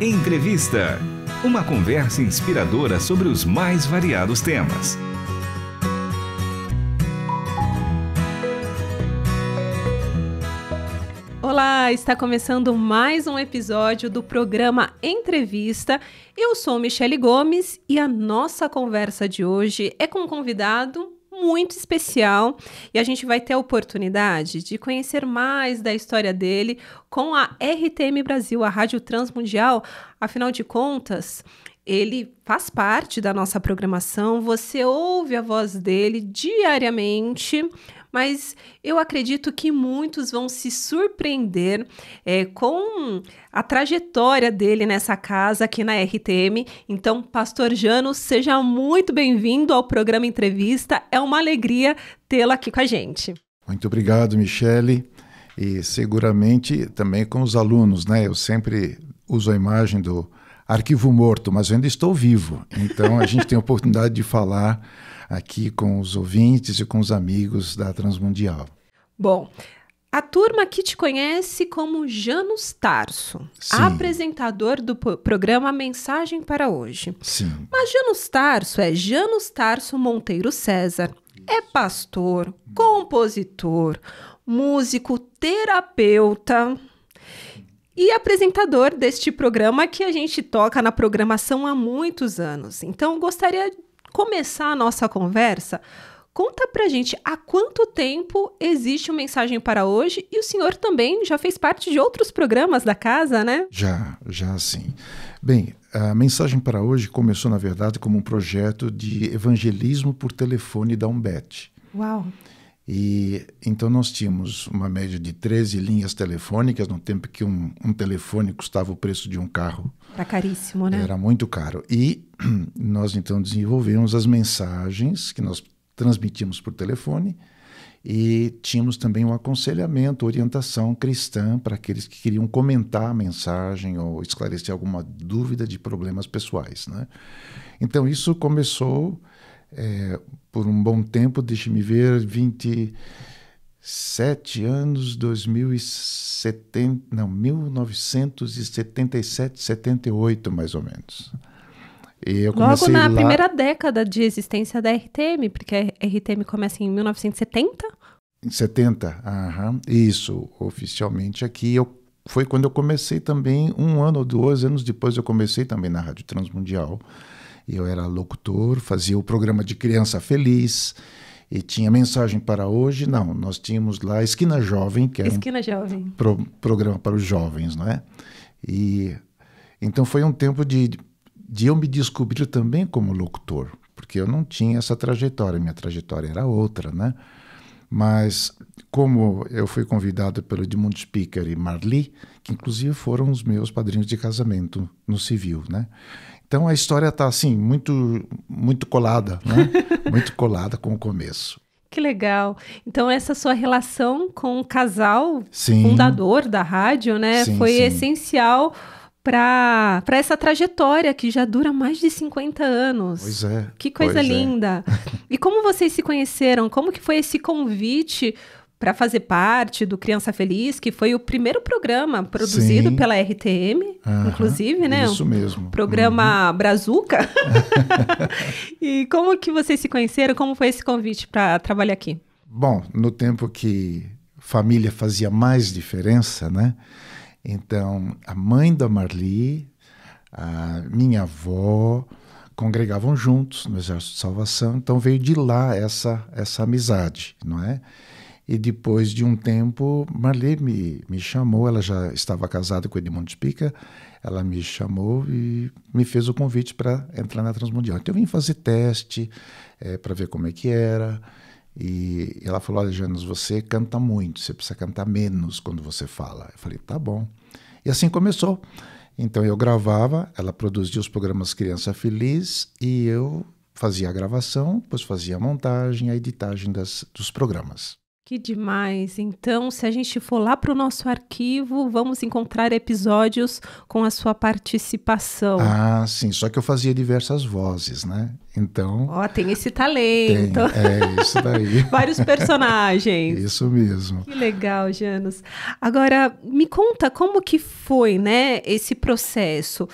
Entrevista. Uma conversa inspiradora sobre os mais variados temas. Olá, está começando mais um episódio do programa Entrevista. Eu sou Michele Gomes e a nossa conversa de hoje é com um convidado muito especial e a gente vai ter a oportunidade de conhecer mais da história dele com a RTM Brasil, a Rádio Transmundial. Afinal de contas, ele faz parte da nossa programação, você ouve a voz dele diariamente mas eu acredito que muitos vão se surpreender é, com a trajetória dele nessa casa aqui na RTM. Então, Pastor Jano, seja muito bem-vindo ao programa Entrevista. É uma alegria tê-lo aqui com a gente. Muito obrigado, Michele. E seguramente também com os alunos, né? Eu sempre uso a imagem do arquivo morto, mas eu ainda estou vivo. Então a gente tem a oportunidade de falar aqui com os ouvintes e com os amigos da Transmundial. Bom, a turma que te conhece como Janus Tarso, Sim. apresentador do programa Mensagem para Hoje. Sim. Mas Janus Tarso é Janus Tarso Monteiro César. É pastor, compositor, músico, terapeuta e apresentador deste programa que a gente toca na programação há muitos anos. Então, gostaria começar a nossa conversa, Conta pra gente há quanto tempo existe o Mensagem para Hoje e o senhor também já fez parte de outros programas da casa, né? Já, já sim. Bem, a Mensagem para Hoje começou, na verdade, como um projeto de evangelismo por telefone da Umbet. Uau! E então nós tínhamos uma média de 13 linhas telefônicas, no tempo que um, um telefone custava o preço de um carro. Era caríssimo, né? Era muito caro. E nós então desenvolvemos as mensagens que nós transmitimos por telefone e tínhamos também um aconselhamento, orientação cristã para aqueles que queriam comentar a mensagem ou esclarecer alguma dúvida de problemas pessoais. Né? Então, isso começou é, por um bom tempo, deixe-me ver, 27 anos, 2070, não, 1977, 78 mais ou menos. Logo na lá... primeira década de existência da RTM, porque a RTM começa em 1970? Em 70, aham. Isso, oficialmente aqui. Eu, foi quando eu comecei também, um ano ou dois anos depois, eu comecei também na Rádio Transmundial. Eu era locutor, fazia o programa de Criança Feliz e tinha mensagem para hoje. Não, nós tínhamos lá Esquina Jovem, que era Esquina um Jovem. Pro, programa para os jovens, não é? E então foi um tempo de de eu me descobrir também como locutor, porque eu não tinha essa trajetória, minha trajetória era outra, né? Mas como eu fui convidado pelo Edmund Spiker e Marli, que inclusive foram os meus padrinhos de casamento no civil, né? Então a história está assim muito muito colada, né? muito colada com o começo. Que legal. Então, essa sua relação com o casal sim. fundador da rádio, né? Sim, foi sim. essencial para essa trajetória que já dura mais de 50 anos. Pois é. Que coisa é. linda. É. e como vocês se conheceram? Como que foi esse convite para fazer parte do Criança Feliz, que foi o primeiro programa produzido Sim. pela RTM, Aham, inclusive, né? Isso mesmo. Programa uhum. Brazuca. e como que vocês se conheceram? Como foi esse convite para trabalhar aqui? Bom, no tempo que família fazia mais diferença, né? Então, a mãe da Marli, a minha avó, congregavam juntos no Exército de Salvação, então veio de lá essa, essa amizade, não é? E depois de um tempo, Marli me, me chamou, ela já estava casada com Edmundo Spica, ela me chamou e me fez o convite para entrar na Transmundial. Então eu vim fazer teste é, para ver como é que era, e ela falou, olha, Janos, você canta muito, você precisa cantar menos quando você fala. Eu falei, tá bom. E assim começou. Então eu gravava, ela produzia os programas Criança Feliz e eu fazia a gravação, depois fazia a montagem, a editagem das, dos programas. Que demais! Então, se a gente for lá para o nosso arquivo, vamos encontrar episódios com a sua participação. Ah, sim. Só que eu fazia diversas vozes, né? Então. Ó, oh, tem esse talento. Tem. É isso daí. Vários personagens. Isso mesmo. Que legal, Janos. Agora, me conta como que foi, né, esse processo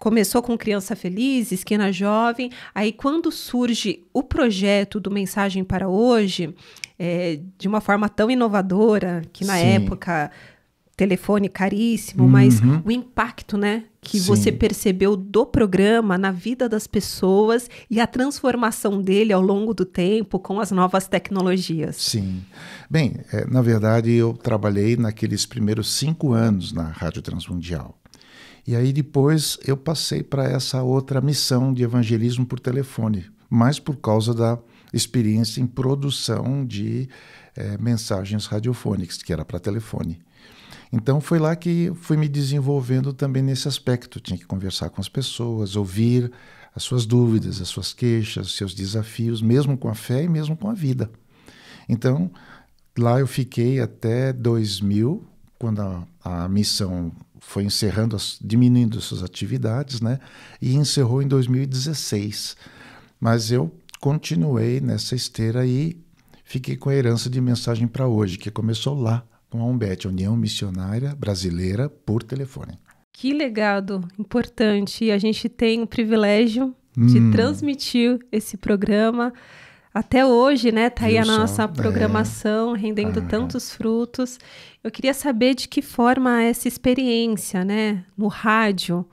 começou com Criança Feliz, Esquina Jovem, aí quando surge o projeto do Mensagem para Hoje, é, de uma forma tão inovadora, que na Sim. época telefone caríssimo, uhum. mas o impacto, né, que Sim. você percebeu do programa na vida das pessoas e a transformação dele ao longo do tempo com as novas tecnologias. Sim. Bem, é, na verdade eu trabalhei naqueles primeiros cinco anos na Rádio Transmundial. E aí depois eu passei para essa outra missão de evangelismo por telefone, mais por causa da experiência em produção de é, mensagens radiofônicas, que era para telefone. Então foi lá que fui me desenvolvendo também nesse aspecto. Tinha que conversar com as pessoas, ouvir as suas dúvidas, as suas queixas, os seus desafios, mesmo com a fé e mesmo com a vida. Então lá eu fiquei até 2000, quando a, a missão foi encerrando, as, diminuindo as suas atividades, né? E encerrou em 2016. Mas eu continuei nessa esteira e fiquei com a herança de mensagem para hoje, que começou lá com a UMBET, União Missionária Brasileira por Telefone. Que legado importante! E a gente tem o privilégio hum. de transmitir esse programa até hoje, né? Tá aí a nossa só? programação é. rendendo ah. tantos frutos. Eu queria saber de que forma essa experiência, né, no rádio,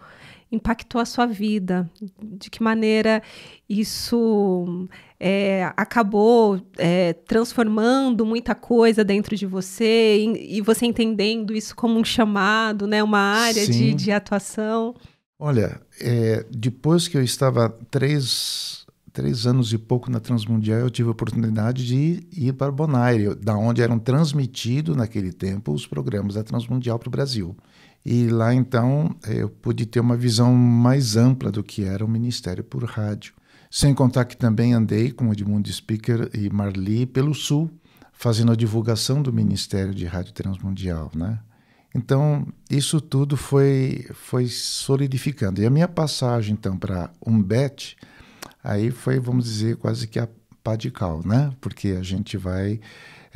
impactou a sua vida, de que maneira isso é, acabou é, transformando muita coisa dentro de você e, e, você entendendo isso como um chamado, né, uma área de, de, atuação. Olha, é, depois que eu estava três, três anos e pouco na Transmundial, eu tive a oportunidade de ir, ir para Bonaire, da onde eram transmitidos naquele tempo os programas da Transmundial para o Brasil. E lá então eu pude ter uma visão mais ampla do que era o ministério por rádio. Sem contar que também andei com Edmundo Speaker e Marli pelo sul, fazendo a divulgação do Ministério de Rádio Transmundial, né? Então, isso tudo foi foi solidificando. E a minha passagem então para Umbet, aí foi, vamos dizer, quase que a pá de cal, né? Porque a gente vai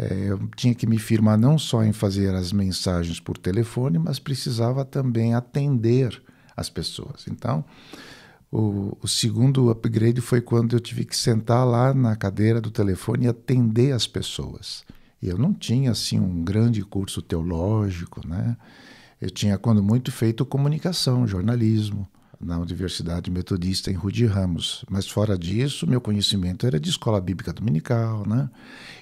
é, eu tinha que me firmar não só em fazer as mensagens por telefone, mas precisava também atender as pessoas. Então, o, o, segundo upgrade foi quando eu tive que sentar lá na cadeira do telefone e atender as pessoas. E eu não tinha assim um grande curso teológico, né? Eu tinha quando muito feito comunicação, jornalismo, na Universidade Metodista em Rudi Ramos. Mas fora disso, meu conhecimento era de escola bíblica dominical, né?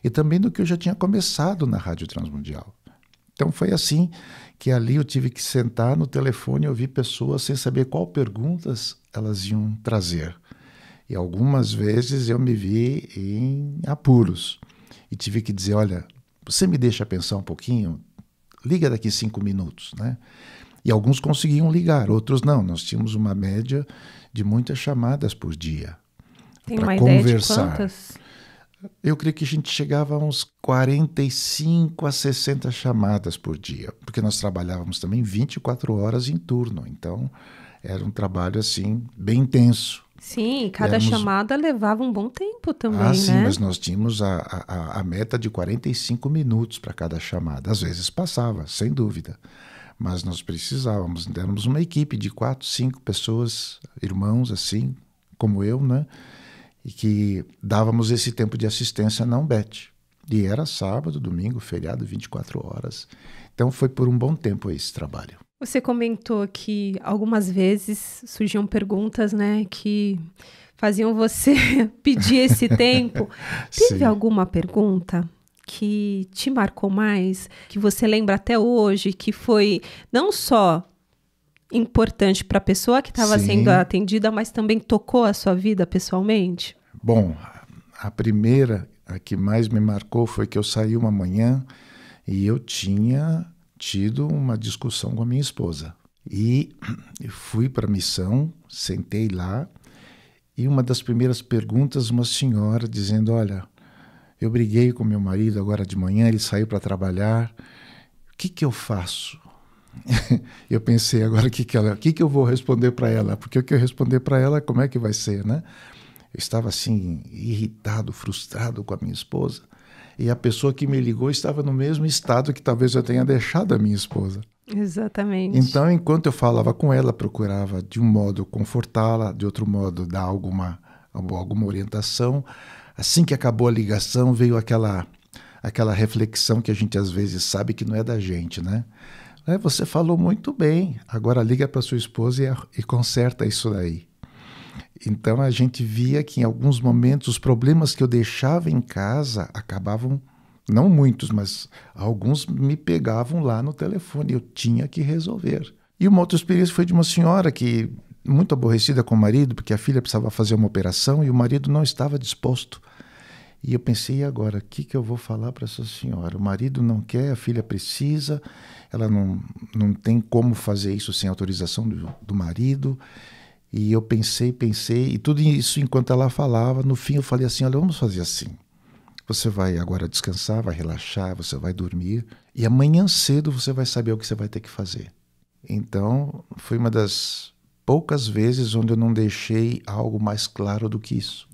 E também do que eu já tinha começado na Rádio Transmundial. Então foi assim que ali eu tive que sentar no telefone e ouvir pessoas sem saber qual perguntas elas iam trazer. E algumas vezes eu me vi em apuros e tive que dizer, olha, você me deixa pensar um pouquinho? Liga daqui cinco minutos, né? E alguns conseguiam ligar, outros não. Nós tínhamos uma média de muitas chamadas por dia para conversar. Eu creio que a gente chegava a uns 45 a 60 chamadas por dia, porque nós trabalhávamos também 24 horas em turno. Então, era um trabalho assim bem intenso. Sim, cada Éramos... chamada levava um bom tempo também, ah, sim, né? mas nós tínhamos a, a, a meta de 45 minutos para cada chamada. Às vezes passava, sem dúvida. Mas nós precisávamos, éramos uma equipe de quatro, cinco pessoas, irmãos assim, como eu, né? E que dávamos esse tempo de assistência não bet. E era sábado, domingo, feriado, 24 horas. Então foi por um bom tempo esse trabalho. Você comentou que algumas vezes surgiam perguntas, né, que faziam você pedir esse tempo. Teve alguma pergunta que te marcou mais, que você lembra até hoje, que foi não só importante para a pessoa que estava sendo atendida, mas também tocou a sua vida pessoalmente? Bom, a primeira a que mais me marcou foi que eu saí uma manhã e eu tinha tido uma discussão com a minha esposa. E fui para a missão, sentei lá, e uma das primeiras perguntas, uma senhora dizendo: Olha, eu briguei com meu marido agora de manhã, ele saiu para trabalhar. O que, que eu faço? eu pensei agora o que, que, que, que eu vou responder para ela, porque o que eu responder para ela, como é que vai ser, né? Eu estava assim, irritado, frustrado com a minha esposa. E a pessoa que me ligou estava no mesmo estado que talvez eu tenha deixado a minha esposa. Exatamente. Então, enquanto eu falava com ela, procurava de um modo confortá-la, de outro modo dar alguma, alguma orientação. Assim que acabou a ligação, veio aquela aquela reflexão que a gente às vezes sabe que não é da gente, né? É, você falou muito bem, agora liga para sua esposa e, a, e conserta isso daí. Então a gente via que em alguns momentos os problemas que eu deixava em casa acabavam, não muitos, mas alguns me pegavam lá no telefone, eu tinha que resolver. E uma outra experiência foi de uma senhora que muito aborrecida com o marido, porque a filha precisava fazer uma operação e o marido não estava disposto. E eu pensei, e agora, o que, que eu vou falar para essa senhora? O marido não quer, a filha precisa, ela não, não tem como fazer isso sem autorização do, do marido. E eu pensei, pensei, e tudo isso enquanto ela falava, no fim eu falei assim: olha, vamos fazer assim. Você vai agora descansar, vai relaxar, você vai dormir, e amanhã cedo você vai saber o que você vai ter que fazer. Então, foi uma das poucas vezes onde eu não deixei algo mais claro do que isso.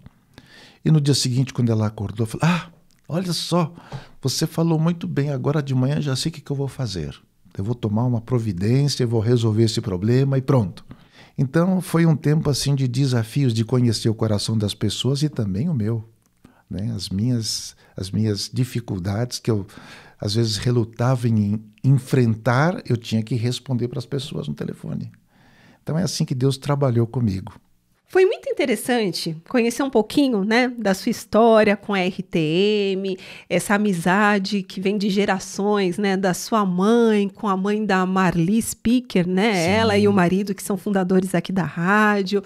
E no dia seguinte, quando ela acordou, falou Ah, olha só, você falou muito bem, agora de manhã já sei o que eu vou fazer. Eu vou tomar uma providência, eu vou resolver esse problema e pronto. Então foi um tempo assim de desafios de conhecer o coração das pessoas e também o meu, né? As minhas as minhas dificuldades que eu às vezes relutava em enfrentar, eu tinha que responder para as pessoas no telefone. Então é assim que Deus trabalhou comigo. Foi muito interessante conhecer um pouquinho né, da sua história com a RTM, essa amizade que vem de gerações, né? Da sua mãe com a mãe da Marli Speaker, né? Ela e o marido que são fundadores aqui da rádio,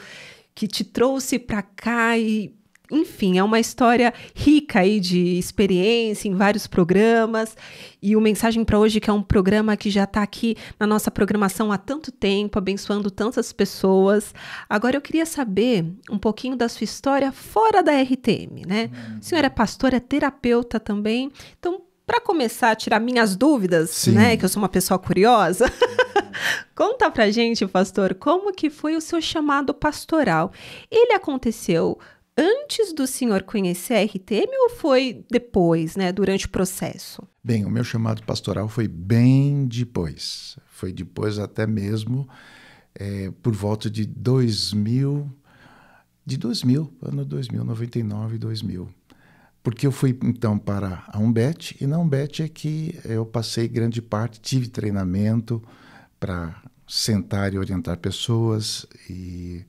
que te trouxe para cá e enfim, é uma história rica aí de experiência em vários programas. E o Mensagem para Hoje, que é um programa que já está aqui na nossa programação há tanto tempo, abençoando tantas pessoas. Agora eu queria saber um pouquinho da sua história fora da RTM, né? Hum. O senhor é pastor, é terapeuta também. Então, para começar a tirar minhas dúvidas, Sim. né, que eu sou uma pessoa curiosa, conta pra gente, pastor, como que foi o seu chamado pastoral? Ele aconteceu antes do senhor conhecer a RTM ou foi depois, né, durante o processo? Bem, o meu chamado pastoral foi bem depois. Foi depois até mesmo é, por volta de 2000, de 2000, ano 2000, 99, 2000. Porque eu fui então para a Umbet e na Umbet é que eu passei grande parte, tive treinamento para sentar e orientar pessoas e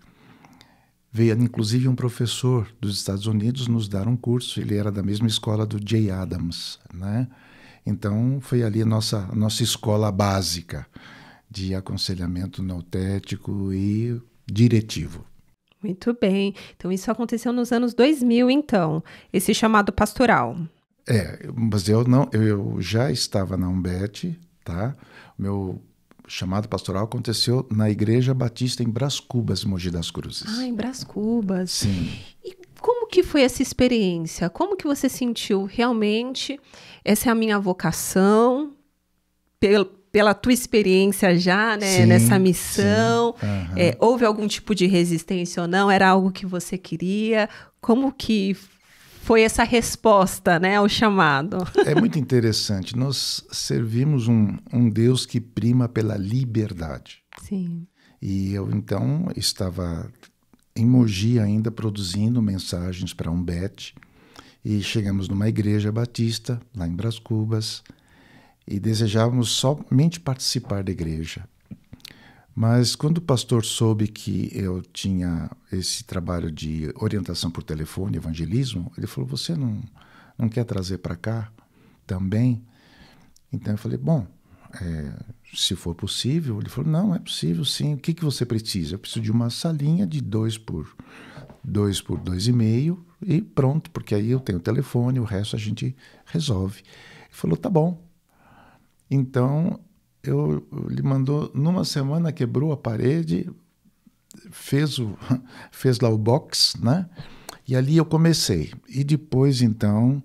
Veio, inclusive, um professor dos Estados Unidos nos dar um curso. Ele era da mesma escola do Jay Adams, né? Então, foi ali a nossa, a nossa escola básica de aconselhamento nautético e diretivo. Muito bem. Então, isso aconteceu nos anos 2000, então, esse chamado pastoral. É, mas eu não, eu já estava na Umbet, tá? Meu chamado pastoral aconteceu na Igreja Batista em Bras Cubas, Mogi das Cruzes. Ah, em Bras Cubas. Sim. E como que foi essa experiência? Como que você sentiu realmente essa é a minha vocação? Pelo pela tua experiência já, né, sim, nessa missão, uhum. é, houve algum tipo de resistência ou não? Era algo que você queria? Como que foi essa resposta né, ao chamado? É muito interessante. Nós servimos um, um Deus que prima pela liberdade. Sim. E eu então estava em Mogi ainda produzindo mensagens para um bet e chegamos numa igreja batista lá em Bras Cubas e desejávamos somente participar da igreja. Mas quando o pastor soube que eu tinha esse trabalho de orientação por telefone, evangelismo, ele falou: Você não, não quer trazer para cá também? Então eu falei: Bom, é, se for possível. Ele falou: Não, é possível sim. O que, que você precisa? Eu preciso de uma salinha de dois por dois por meio e pronto, porque aí eu tenho o telefone, o resto a gente resolve. Ele falou: Tá bom. Então eu, ele mandou, numa semana quebrou a parede, fez, o, fez lá o box, né? E ali eu comecei. E depois, então,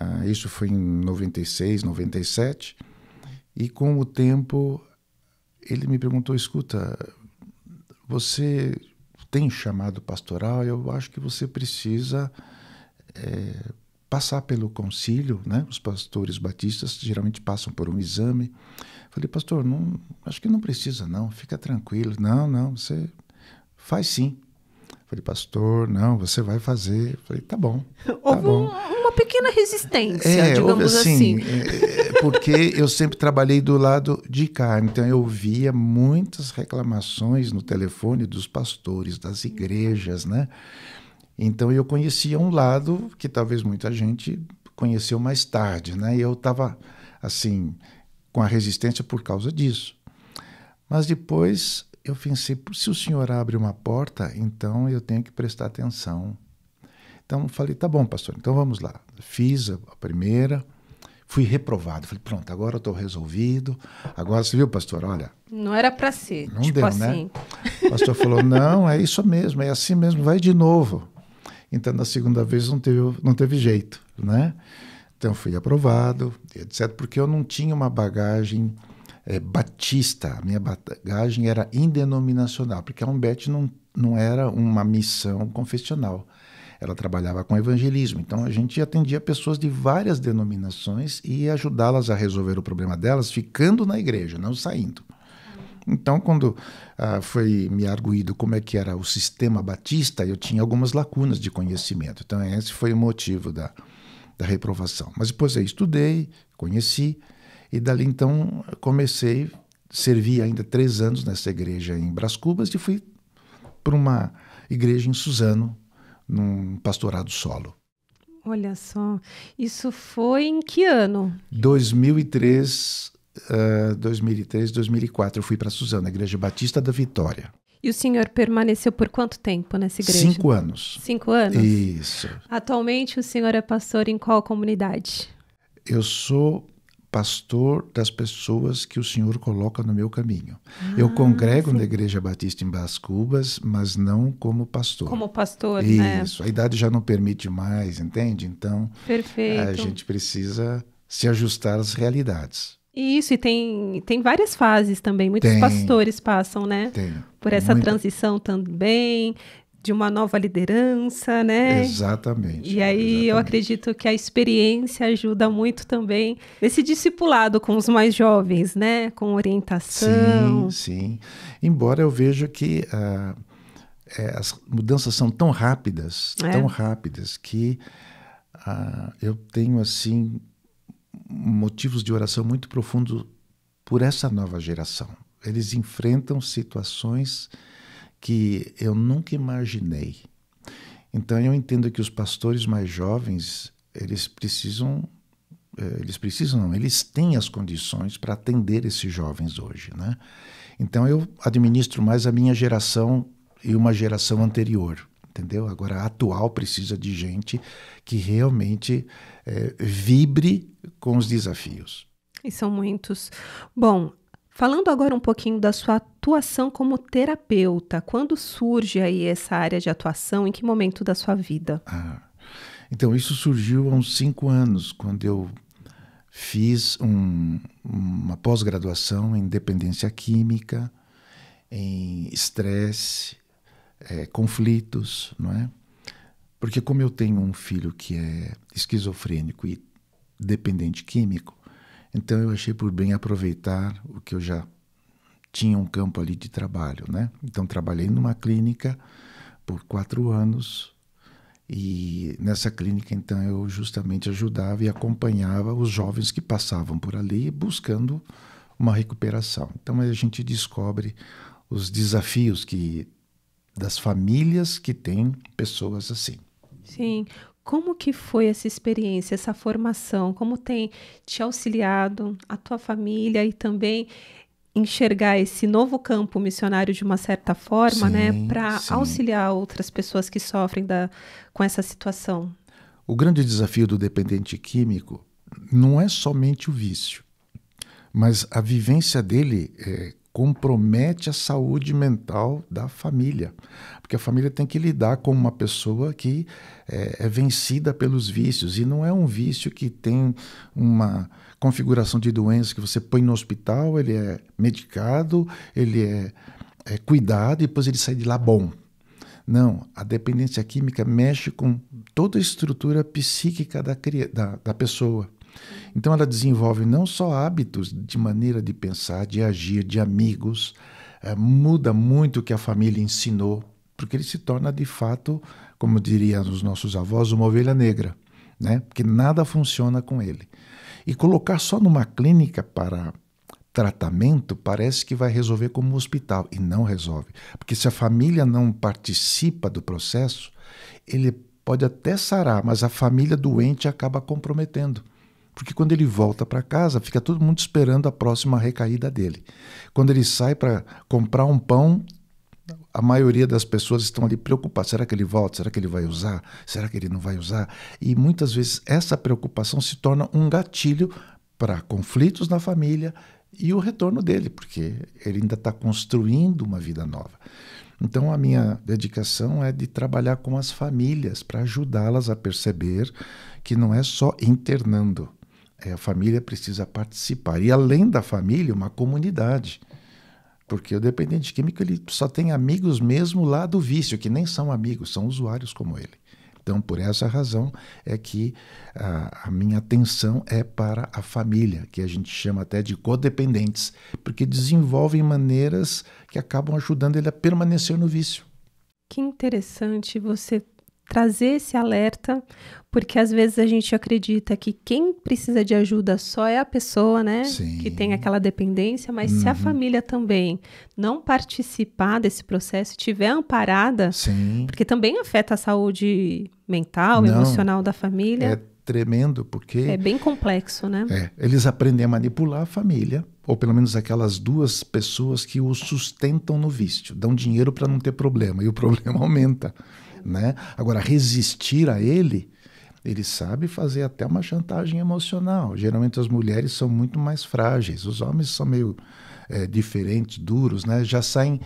uh, isso foi em 96, 97, e com o tempo ele me perguntou: escuta, você tem chamado pastoral? Eu acho que você precisa é, passar pelo concílio, né? Os pastores batistas geralmente passam por um exame. Falei, pastor, não, acho que não precisa não, fica tranquilo. Não, não, você faz sim. Falei, pastor, não, você vai fazer. Falei, tá bom. Tá houve bom. uma pequena resistência, é, digamos assim. assim. É, é, porque eu sempre trabalhei do lado de cá, então eu via muitas reclamações no telefone dos pastores, das igrejas, né? Então eu conhecia um lado que talvez muita gente conheceu mais tarde, né? E eu estava assim com a resistência por causa disso. Mas depois eu pensei, se o senhor abre uma porta, então eu tenho que prestar atenção. Então falei, tá bom, pastor, então vamos lá. Fiz a, primeira, fui reprovado. Falei, pronto, agora eu estou resolvido. Agora você viu, pastor, olha. Não era para ser. Não tipo deu, né? assim. né? O pastor falou, não, é isso mesmo, é assim mesmo, vai de novo. Então, na segunda vez não teve, não teve jeito, né? Então, fui aprovado, etc., porque eu não tinha uma bagagem é, batista. A minha bagagem era indenominacional, porque a Umbete não, não era uma missão confessional. Ela trabalhava com evangelismo, então a gente atendia pessoas de várias denominações e ajudá-las a resolver o problema delas ficando na igreja, não saindo. Então, quando ah, foi me arguído como é que era o sistema batista, eu tinha algumas lacunas de conhecimento. Então, esse foi o motivo da, da reprovação. Mas depois eu estudei, conheci, e dali então comecei, servi ainda três anos nessa igreja em Bras Cubas e fui para uma igreja em Suzano, num pastorado solo. Olha só, isso foi em que ano? 2003 2003, eh, 2004. Eu fui para Suzano, a Igreja Batista da Vitória. E o senhor permaneceu por quanto tempo nessa igreja? Cinco anos. Cinco anos? Isso. Atualmente o senhor é pastor em qual comunidade? Eu sou pastor das pessoas que o senhor coloca no meu caminho. Ah, eu congrego sim. na Igreja Batista em Bas Cubas, mas não como pastor. Como pastor, Isso. né? Isso. A idade já não permite mais, entende? Então, Perfeito. a gente precisa se ajustar às realidades. Isso, e tem, tem várias fases também. Muitos tem, pastores passam, né? Tem, por essa transição também, de uma nova liderança, né? Exatamente. E aí exatamente. eu acredito que a experiência ajuda muito também nesse discipulado com os mais jovens, né? Com orientação. Sim, sim. Embora eu veja que uh, é, as mudanças são tão rápidas, é. tão rápidas, que uh, eu tenho assim motivos de oração muito profundo por essa nova geração. Eles enfrentam situações que eu nunca imaginei. Então eu entendo que os pastores mais jovens, eles precisam eh, eles precisam, não, eles têm as condições para atender esses jovens hoje, né? Então eu administro mais a minha geração e uma geração anterior, entendeu? Agora a atual precisa de gente que realmente é, vibre com os desafios. E são muitos. Bom, Falando agora um pouquinho da sua atuação como terapeuta, quando surge aí essa área de atuação, em que momento da sua vida? Ah, então, isso surgiu há uns cinco anos, quando eu fiz um, uma pós-graduação em dependência química, em estresse, é, conflitos, não é? Porque, como eu tenho um filho que é esquizofrênico e dependente químico, então eu achei por bem aproveitar o que eu já tinha um campo ali de trabalho, né? Então trabalhei numa clínica por quatro anos e nessa clínica então eu justamente ajudava e acompanhava os jovens que passavam por ali buscando uma recuperação. Então a gente descobre os desafios que das famílias que têm pessoas assim. Sim. Como que foi essa experiência, essa formação? Como tem te auxiliado, a tua família e também enxergar esse novo campo missionário de uma certa forma, né, sim, né, para auxiliar outras pessoas que sofrem da, com essa situação? O grande desafio do dependente químico não é somente o vício, mas a vivência dele é, compromete a saúde mental da família. Porque a família tem que lidar com uma pessoa que é, é, vencida pelos vícios. E não é um vício que tem uma configuração de doença que você põe no hospital, ele é medicado, ele é, é cuidado e depois ele sai de lá bom. Não, a dependência química mexe com toda a estrutura psíquica da, da, da pessoa. Então ela desenvolve não só hábitos de maneira de pensar, de agir, de amigos, é, muda muito o que a família ensinou, porque ele se torna de fato, como diriam os nossos avós, uma ovelha negra, né? Porque nada funciona com ele. E colocar só numa clínica para tratamento parece que vai resolver como um hospital e não resolve, porque se a família não participa do processo, ele pode até sarar, mas a família doente acaba comprometendo. Porque quando ele volta para casa, fica todo mundo esperando a próxima recaída dele. Quando ele sai para comprar um pão, a maioria das pessoas estão ali preocupadas. Será que ele volta? Será que ele vai usar? Será que ele não vai usar? E muitas vezes essa preocupação se torna um gatilho para conflitos na família e o retorno dele, porque ele ainda está construindo uma vida nova. Então, a minha dedicação é de trabalhar com as famílias para ajudá-las a perceber que não é só internando, é, a família precisa participar. E além da família, uma comunidade. Porque o dependente químico ele só tem amigos mesmo lá do vício, que nem são amigos, são usuários como ele. Então, por essa razão é que a, a, minha atenção é para a família, que a gente chama até de codependentes, porque desenvolvem maneiras que acabam ajudando ele a permanecer no vício. Que interessante você trazer esse alerta, porque às vezes a gente acredita que quem precisa de ajuda só é a pessoa, né? Sim. Que tem aquela dependência, mas uhum. se a uhum. família também não participar desse processo, tiver amparada, Sim. porque também afeta a saúde mental, não. emocional da família. É tremendo, porque. É bem complexo, né? É, eles aprendem a manipular a família, ou pelo menos aquelas duas pessoas que o sustentam no vício, dão dinheiro para não ter problema, e o problema aumenta. Né? Agora, resistir a ele, ele sabe fazer até uma chantagem emocional. Geralmente as mulheres são muito mais frágeis, os homens são meio é, diferentes, duros, né? já saem,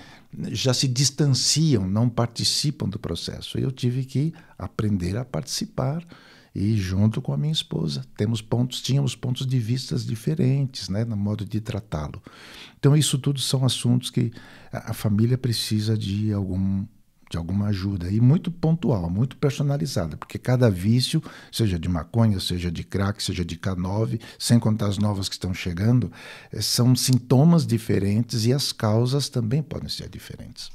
já se distanciam, não participam do processo. Eu tive que aprender a participar e junto com a minha esposa temos pontos tínhamos pontos de vistas diferentes né no modo de tratá-lo então isso tudo são assuntos que a família precisa de algum de alguma ajuda, e muito pontual, muito personalizada, porque cada vício, seja de maconha, seja de crack, seja de K9, sem contar as novas que estão chegando, eh, são sintomas diferentes e as causas também podem ser diferentes.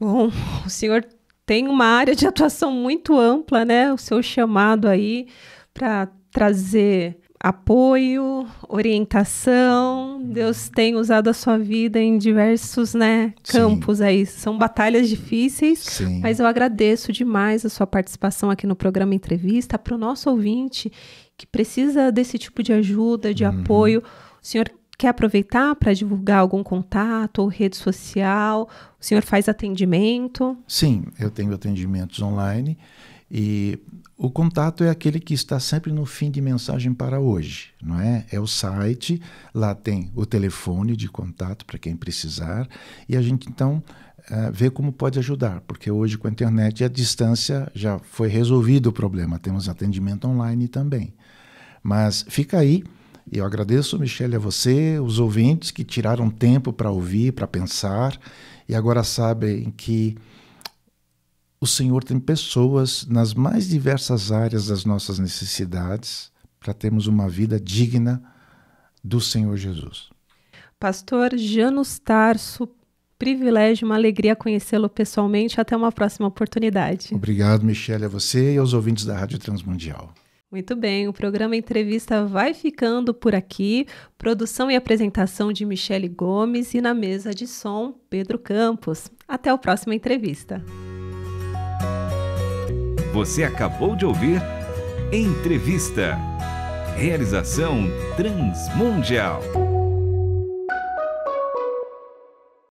Bom, o senhor tem uma área de atuação muito ampla, né? O seu chamado aí para trazer apoio, orientação. Uhum. Deus tem usado a sua vida em diversos né, campos Sim. aí. São batalhas difíceis, Sim. mas eu agradeço demais a sua participação aqui no programa Entrevista. Para o nosso ouvinte que precisa desse tipo de ajuda, de uhum. apoio, o senhor quer aproveitar para divulgar algum contato ou rede social? O senhor faz atendimento? Sim, eu tenho atendimentos online e o contato é aquele que está sempre no fim de mensagem para hoje, não é? É o site, lá tem o telefone de contato para quem precisar, e a gente então uh, vê como pode ajudar, porque hoje com a internet e a distância já foi resolvido o problema, temos atendimento online também. Mas fica aí, e eu agradeço, Michele, a você, os ouvintes que tiraram tempo para ouvir, para pensar, e agora sabem que o Senhor tem pessoas nas mais diversas áreas das nossas necessidades para termos uma vida digna do Senhor Jesus. Pastor Janus Tarso, privilégio, uma alegria conhecê-lo pessoalmente. Até uma próxima oportunidade. Obrigado, Michele, a você e aos ouvintes da Rádio Transmundial. Muito bem, o programa Entrevista vai ficando por aqui. Produção e apresentação de Michele Gomes e na mesa de som, Pedro Campos. Até a próxima entrevista. Você acabou de ouvir Entrevista. Realização Transmundial.